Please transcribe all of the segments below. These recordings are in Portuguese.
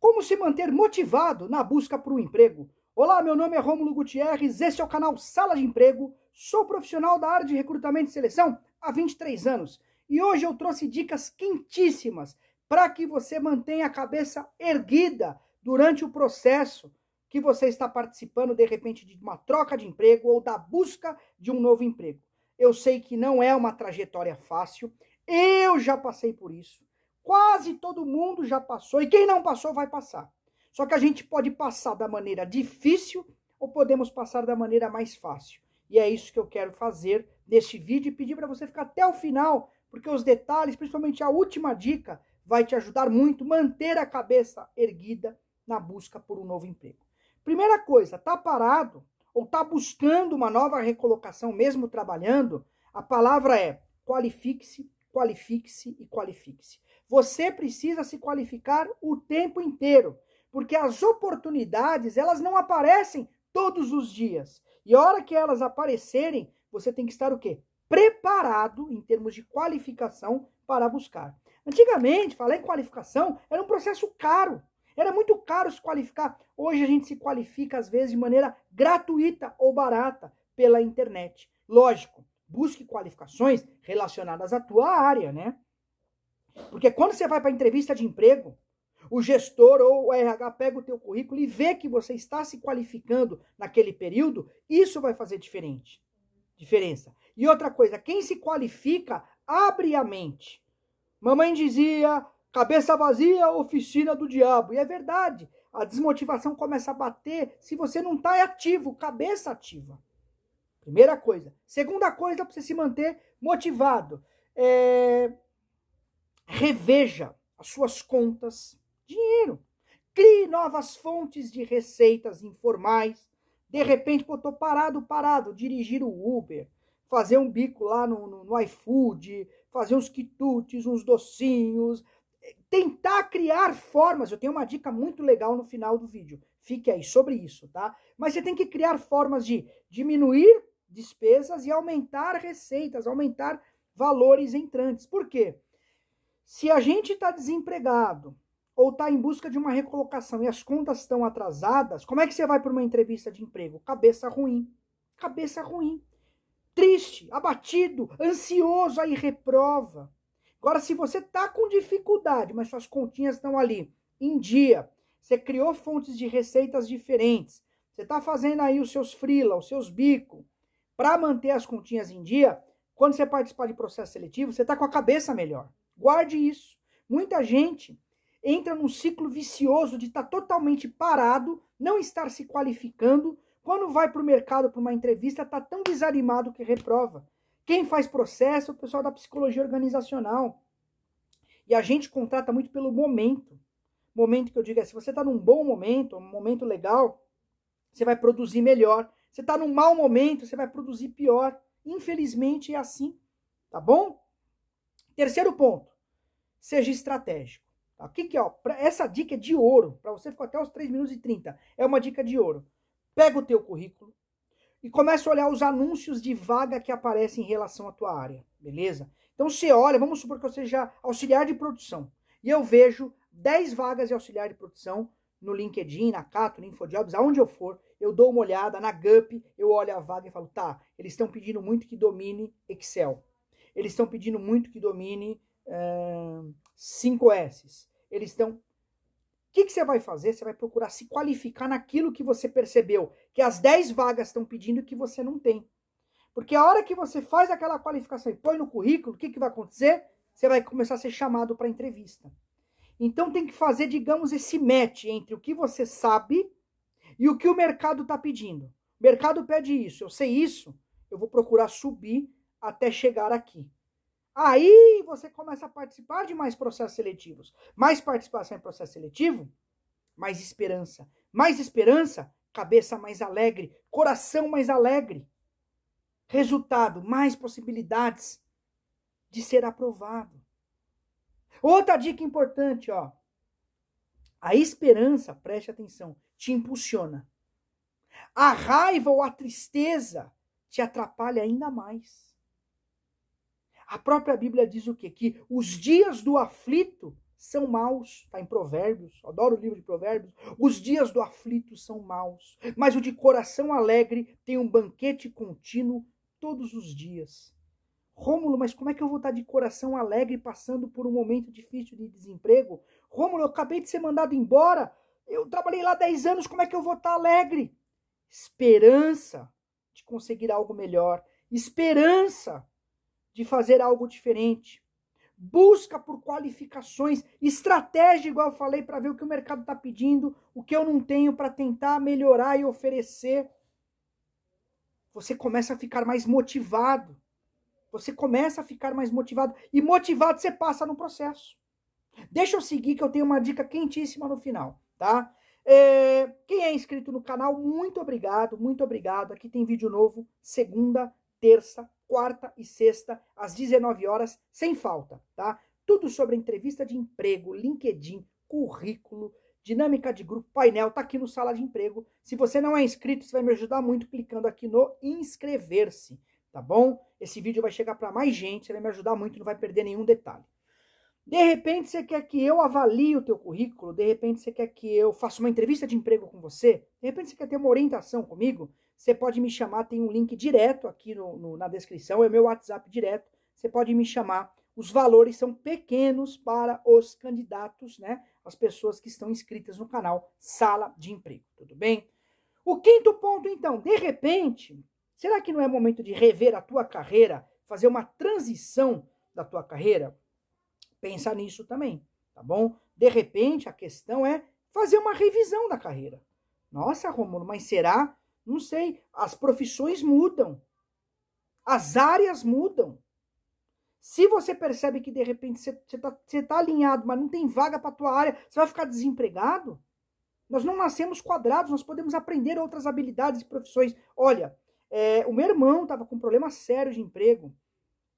Como se manter motivado na busca por um emprego? Olá, meu nome é Rômulo Gutierrez, este é o canal Sala de Emprego. Sou profissional da área de recrutamento e seleção há 23 anos e hoje eu trouxe dicas quentíssimas para que você mantenha a cabeça erguida durante o processo que você está participando de repente de uma troca de emprego ou da busca de um novo emprego. Eu sei que não é uma trajetória fácil, eu já passei por isso. Quase todo mundo já passou e quem não passou vai passar. Só que a gente pode passar da maneira difícil ou podemos passar da maneira mais fácil. E é isso que eu quero fazer neste vídeo e pedir para você ficar até o final, porque os detalhes, principalmente a última dica, vai te ajudar muito a manter a cabeça erguida na busca por um novo emprego. Primeira coisa, tá parado ou tá buscando uma nova recolocação mesmo trabalhando? A palavra é qualifique-se, qualifique-se e qualifique-se. Você precisa se qualificar o tempo inteiro, porque as oportunidades, elas não aparecem todos os dias. E a hora que elas aparecerem, você tem que estar o quê? Preparado em termos de qualificação para buscar. Antigamente, falar em qualificação era um processo caro. Era muito caro se qualificar. Hoje a gente se qualifica, às vezes, de maneira gratuita ou barata pela internet. Lógico, busque qualificações relacionadas à tua área, né? Porque quando você vai para entrevista de emprego, o gestor ou o RH pega o teu currículo e vê que você está se qualificando naquele período, isso vai fazer diferente. Diferença. E outra coisa, quem se qualifica abre a mente. Mamãe dizia: cabeça vazia, oficina do diabo. E é verdade. A desmotivação começa a bater se você não está ativo, cabeça ativa. Primeira coisa. Segunda coisa, para você se manter motivado. É, Reveja as suas contas, dinheiro. Crie novas fontes de receitas informais. De repente, pô, tô parado, parado, dirigir o Uber, fazer um bico lá no, no, no iFood, fazer uns quitutes, uns docinhos, tentar criar formas. Eu tenho uma dica muito legal no final do vídeo. Fique aí sobre isso, tá? Mas você tem que criar formas de diminuir despesas e aumentar receitas, aumentar valores entrantes. Por quê? Se a gente está desempregado ou está em busca de uma recolocação e as contas estão atrasadas, como é que você vai para uma entrevista de emprego? Cabeça ruim. Cabeça ruim. Triste, abatido, ansioso, aí reprova. Agora, se você está com dificuldade, mas suas continhas estão ali em dia, você criou fontes de receitas diferentes, você está fazendo aí os seus frila, os seus bico, para manter as continhas em dia, quando você participar de processo seletivo, você está com a cabeça melhor. Guarde isso. Muita gente entra num ciclo vicioso de estar tá totalmente parado, não estar se qualificando. Quando vai para o mercado para uma entrevista, está tão desanimado que reprova. Quem faz processo é o pessoal da psicologia organizacional. E a gente contrata muito pelo momento. Momento que eu digo é, se você está num bom momento, um momento legal, você vai produzir melhor. Você está num mau momento, você vai produzir pior. Infelizmente é assim, tá bom? Terceiro ponto, seja estratégico. O tá? que que, é, ó, essa dica é de ouro, para você ficou até os 3 minutos e 30, é uma dica de ouro. Pega o teu currículo e começa a olhar os anúncios de vaga que aparecem em relação à tua área, beleza? Então você olha, vamos supor que eu seja auxiliar de produção, e eu vejo 10 vagas de auxiliar de produção no LinkedIn, na Cato, no InfoJobs, aonde eu for, eu dou uma olhada na GUP, eu olho a vaga e falo, tá, eles estão pedindo muito que domine Excel. Eles estão pedindo muito que domine uh, cinco S's. Eles estão. O que, que você vai fazer? Você vai procurar se qualificar naquilo que você percebeu, que as 10 vagas estão pedindo que você não tem. Porque a hora que você faz aquela qualificação e põe no currículo, o que, que vai acontecer? Você vai começar a ser chamado para entrevista. Então tem que fazer, digamos, esse match entre o que você sabe e o que o mercado está pedindo. O mercado pede isso, eu sei isso, eu vou procurar subir até chegar aqui. Aí você começa a participar de mais processos seletivos. Mais participação em processo seletivo, mais esperança. Mais esperança, cabeça mais alegre, coração mais alegre. Resultado, mais possibilidades de ser aprovado. Outra dica importante, ó. A esperança, preste atenção, te impulsiona. A raiva ou a tristeza te atrapalha ainda mais. A própria Bíblia diz o quê? Que os dias do aflito são maus, está em Provérbios, adoro o livro de Provérbios. Os dias do aflito são maus, mas o de coração alegre tem um banquete contínuo todos os dias. Rômulo, mas como é que eu vou estar de coração alegre passando por um momento difícil de desemprego? Rômulo, eu acabei de ser mandado embora, eu trabalhei lá 10 anos, como é que eu vou estar alegre? Esperança de conseguir algo melhor, esperança de fazer algo diferente. Busca por qualificações, estratégia, igual eu falei, para ver o que o mercado está pedindo, o que eu não tenho para tentar melhorar e oferecer. Você começa a ficar mais motivado. Você começa a ficar mais motivado. E motivado você passa no processo. Deixa eu seguir que eu tenho uma dica quentíssima no final, tá? É, quem é inscrito no canal, muito obrigado, muito obrigado. Aqui tem vídeo novo, segunda, terça, quarta e sexta, às 19 horas, sem falta, tá? Tudo sobre entrevista de emprego, LinkedIn, currículo, dinâmica de grupo, painel, tá aqui no Sala de Emprego. Se você não é inscrito, você vai me ajudar muito clicando aqui no inscrever-se, tá bom? Esse vídeo vai chegar para mais gente, você vai me ajudar muito, não vai perder nenhum detalhe. De repente você quer que eu avalie o teu currículo, de repente você quer que eu faça uma entrevista de emprego com você, de repente você quer ter uma orientação comigo, você pode me chamar, tem um link direto aqui no, no, na descrição, é o meu WhatsApp direto. Você pode me chamar. Os valores são pequenos para os candidatos, né? As pessoas que estão inscritas no canal Sala de Emprego, tudo bem? O quinto ponto, então, de repente, será que não é momento de rever a tua carreira, fazer uma transição da tua carreira? Pensa nisso também, tá bom? De repente, a questão é fazer uma revisão da carreira. Nossa, Romulo, mas será não sei. As profissões mudam. As áreas mudam. Se você percebe que de repente você está tá alinhado, mas não tem vaga para a tua área, você vai ficar desempregado? Nós não nascemos quadrados, nós podemos aprender outras habilidades e profissões. Olha, é, o meu irmão estava com um problema sério de emprego,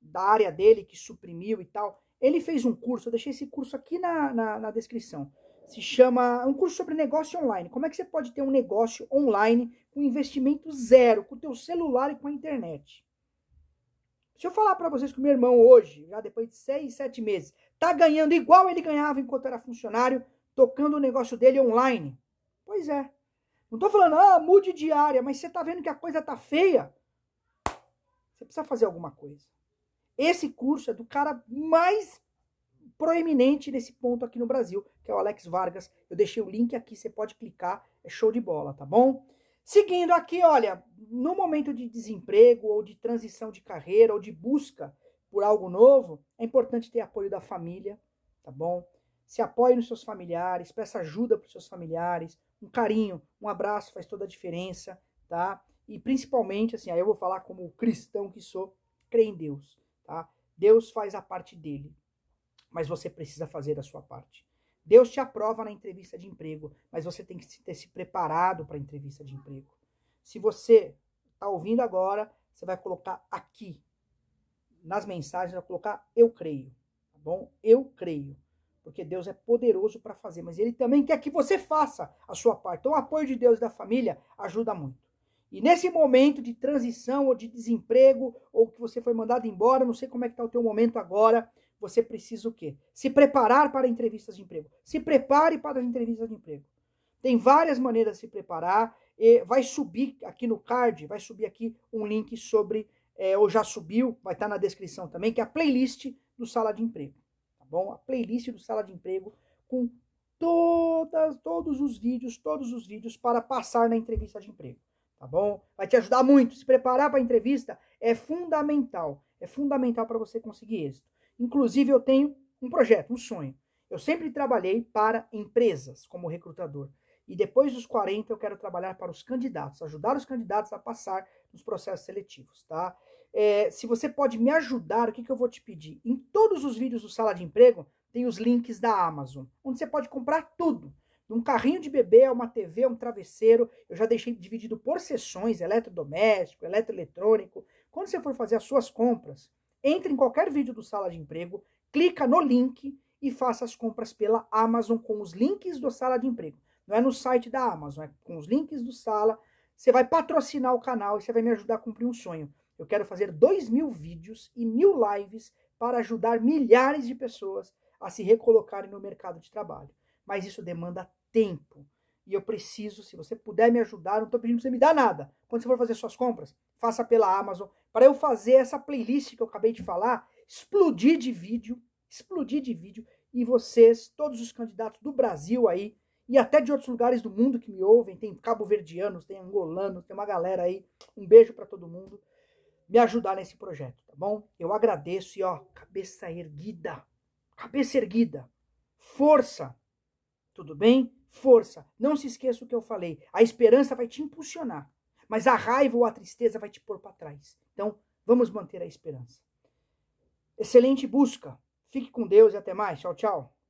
da área dele, que suprimiu e tal. Ele fez um curso, eu deixei esse curso aqui na, na, na descrição. Se chama é um curso sobre negócio online. Como é que você pode ter um negócio online com investimento zero, com o teu celular e com a internet. Se eu falar para vocês que o meu irmão hoje, já depois de seis, sete meses, tá ganhando igual ele ganhava enquanto era funcionário, tocando o negócio dele online. Pois é. Não tô falando, ah, mude de área, mas você tá vendo que a coisa tá feia? Você precisa fazer alguma coisa. Esse curso é do cara mais proeminente nesse ponto aqui no Brasil, que é o Alex Vargas. Eu deixei o link aqui, você pode clicar, é show de bola, tá bom? Seguindo aqui, olha, no momento de desemprego ou de transição de carreira ou de busca por algo novo, é importante ter apoio da família, tá bom? Se apoie nos seus familiares, peça ajuda para os seus familiares, um carinho, um abraço faz toda a diferença, tá? E principalmente, assim, aí eu vou falar como cristão que sou, crê em Deus, tá? Deus faz a parte dele, mas você precisa fazer a sua parte. Deus te aprova na entrevista de emprego, mas você tem que ter se preparado para a entrevista de emprego. Se você está ouvindo agora, você vai colocar aqui nas mensagens, vai colocar eu creio, tá bom? Eu creio, porque Deus é poderoso para fazer, mas Ele também quer que você faça a sua parte. Então, o apoio de Deus e da família ajuda muito. E nesse momento de transição ou de desemprego, ou que você foi mandado embora, não sei como é que está o teu momento agora, você precisa o quê? Se preparar para entrevistas de emprego. Se prepare para as entrevistas de emprego. Tem várias maneiras de se preparar. E vai subir aqui no card, vai subir aqui um link sobre, é, ou já subiu, vai estar tá na descrição também, que é a playlist do Sala de Emprego. Tá bom? A playlist do Sala de Emprego com todas, todos os vídeos, todos os vídeos para passar na entrevista de emprego. Tá bom? Vai te ajudar muito. Se preparar para a entrevista é fundamental. É fundamental para você conseguir êxito. Inclusive, eu tenho um projeto, um sonho. Eu sempre trabalhei para empresas como recrutador. E depois dos 40, eu quero trabalhar para os candidatos, ajudar os candidatos a passar nos processos seletivos, tá? É, se você pode me ajudar, o que, que eu vou te pedir? Em todos os vídeos do Sala de Emprego, tem os links da Amazon, onde você pode comprar tudo. De um carrinho de bebê, uma TV, um travesseiro. Eu já deixei dividido por seções, eletrodoméstico, eletroeletrônico. Quando você for fazer as suas compras, entre em qualquer vídeo do Sala de Emprego, clica no link e faça as compras pela Amazon com os links do Sala de Emprego. Não é no site da Amazon, é com os links do Sala. Você vai patrocinar o canal e você vai me ajudar a cumprir um sonho. Eu quero fazer dois mil vídeos e mil lives para ajudar milhares de pessoas a se recolocarem no mercado de trabalho. Mas isso demanda tempo. E eu preciso, se você puder me ajudar, não estou pedindo para você me dar nada, quando você for fazer suas compras, faça pela Amazon. Para eu fazer essa playlist que eu acabei de falar, explodir de vídeo, explodir de vídeo, e vocês, todos os candidatos do Brasil aí, e até de outros lugares do mundo que me ouvem, tem cabo-verdianos, tem angolanos, tem uma galera aí. Um beijo para todo mundo. Me ajudar nesse projeto, tá bom? Eu agradeço e ó, cabeça erguida. Cabeça erguida. Força. Tudo bem? Força. Não se esqueça o que eu falei. A esperança vai te impulsionar. Mas a raiva ou a tristeza vai te pôr para trás. Então, vamos manter a esperança. Excelente busca. Fique com Deus e até mais. Tchau, tchau.